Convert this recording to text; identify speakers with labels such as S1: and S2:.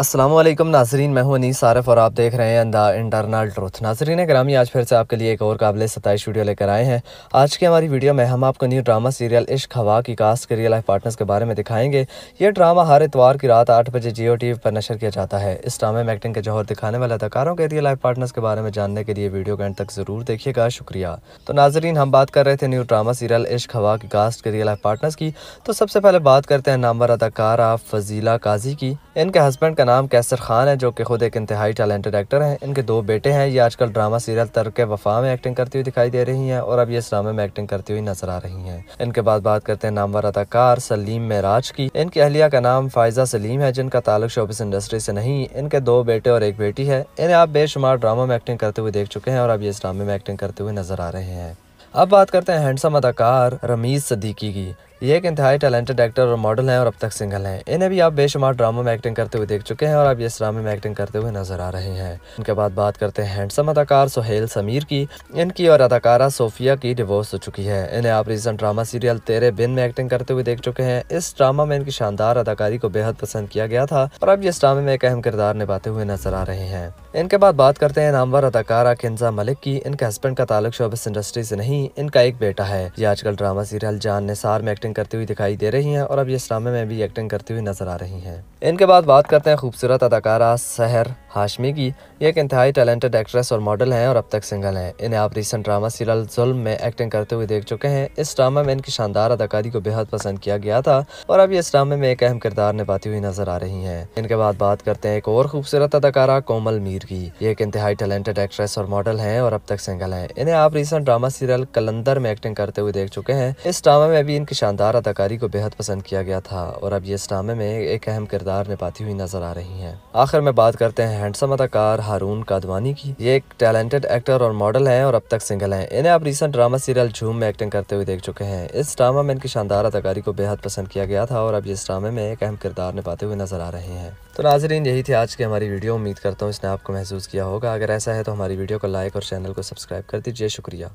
S1: असलम नाजरीन मैं हूं अनीस आरफ और आप देख रहे हैं द इंटरनल ट्रुथ नाजरीन ग्रामी आज फिर से आपके लिए एक और काबिल सताइश वीडियो लेकर आए हैं आज की हमारी वीडियो में हम आपको न्यू ड्रामा सीरियल इश्क हवा की कास्ट के रियल लाइफ पार्टनर्स के बारे में दिखाएंगे ये ड्रामा हर इतवार की रात आठ बजे जियो टी पर नशर किया जाता है इस ड्रामे में एक्टिंग के जौहर दिखाने वाले अदाकारों के रियल लाइफ पार्टनर्स के बारे में जानने के लिए वीडियो के एंड तक ज़रूर देखिएगा शुक्रिया तो नाजरीन हम बात कर रहे थे न्यू ड्रामा सीरियल इश्क हवा की कास्ट के रियल लाइफ पार्टनर्स की तो सबसे पहले बात करते हैं नामवर अदाकारा फजीला काजी की इनके हस्बैंड का नाम कैसर खान है जो कि खुद एक इंतहाई टैलेंटेड एक्टर हैं इनके दो बेटे हैं ये आजकल ड्रामा सीरियल तर्क वफा में एक्टिंग करती हुई दिखाई दे रही हैं और अब ये इस ड्रामे में एक्टिंग करती हुई नजर आ रही हैं इनके बाद बात करते हैं नामवर अदाकार सलीम मेराज की इनकी अहलिया का नाम फायजा सलीम है जिनका ताल्लुक शोबिस इंडस्ट्री से नहीं इनके दो बेटे और एक बेटी है इन्हें आप बेशुमार ड्रामा में एक्टिंग करते हुए देख चुके हैं और अब ये इस ड्रामे में एक्टिंग करते हुए नजर आ रहे हैं अब बात करते हैं हैंडसम अदाकार रमीज सदीकी की ये एक इंतहाई टैलेंटेड एक्टर और मॉडल हैं और अब तक सिंगल हैं इन्हें भी आप बेशुमार ड्रामों में एक्टिंग करते हुए देख चुके हैं और अब इस ड्रामे में एक्टिंग करते हुए नजर आ रहे हैं उनके बाद बात करते हैं हैंडसम अदाकार सोहेल समीर की इनकी और अदाकारा सोफिया की डिवोर्स हो चुकी है इन्हें आप रिसेंट ड्रामा सीरियल तेरे बिन में एक्टिंग करते हुए देख चुके हैं इस ड्रामा में इनकी शानदार अदाकारी को बेहद पसंद किया गया था और अब इस ड्रामे में एक अहम किरदार निभाते हुए नजर आ रहे हैं इनके बाद बात करते हैं नामवर अदाकारा किन्जा मलिक की इनके हस्बैंड का ताल्लुक शोबिस इंडस्ट्री से नहीं इनका एक बेटा है ये आजकल ड्रामा सीरियल जान निसार में एक्टिंग एक्टिंग करती हुई दिखाई दे रही हैं और अब ये इस ड्रामे में भी एक्टिंग करती हुई नजर आ रही हैं इनके बाद बात करते हैं खूबसूरत अदाकारा सहर हाशमी की एक इंतहाई टैलेंटेड एक्ट्रेस और मॉडल हैं और अब तक सिंगल हैं इन्हें आप रिसेंट ड्रामा सीरियल जुल्म में एक्टिंग करते हुए देख चुके हैं इस ड्रामा में इनकी शानदार अदाकारी को बेहद पसंद किया गया था और अब ये इस ड्रामे में एक अहम किरदार निभाती हुई नजर आ रही हैं इनके बाद बात करते हैं एक और खूबसूरत अदाकारा कोमल मीर की ये एक इंतहाई टैलेंटेड एक्ट्रेस और मॉडल है और अब तक सिंगल है इन्हें आप रिसेंट ड्रामा सीरियल कलंदर में एक्टिंग करते हुए देख चुके हैं इस ड्रामा में भी इनकी शानदार अदाकारी को बेहद पसंद किया गया था और अब ये इस ड्रामे में एक अहम किरदार निभाती हुई नजर आ रही है आखिर में बात करते हैं हैंडसम अदाकार हारून कादवानी की ये एक टैलेंटेड एक्टर और मॉडल हैं और अब तक सिंगल हैं इन्हें आप रिसेंट ड्रामा सीरियल झूम में एक्टिंग करते हुए देख चुके हैं इस ड्रामा में इनकी शानदार अदाकारी को बेहद पसंद किया गया था और अब इस ड्रामे में एक अहम किरदार निभाते हुए नजर आ रहे हैं तो नाजरीन यही थी आज की हमारी वीडियो उम्मीद करता हूँ इसने आपको महसूस किया होगा अगर ऐसा है तो हमारी वीडियो को लाइक और चैनल को सब्सक्राइब कर दीजिए शुक्रिया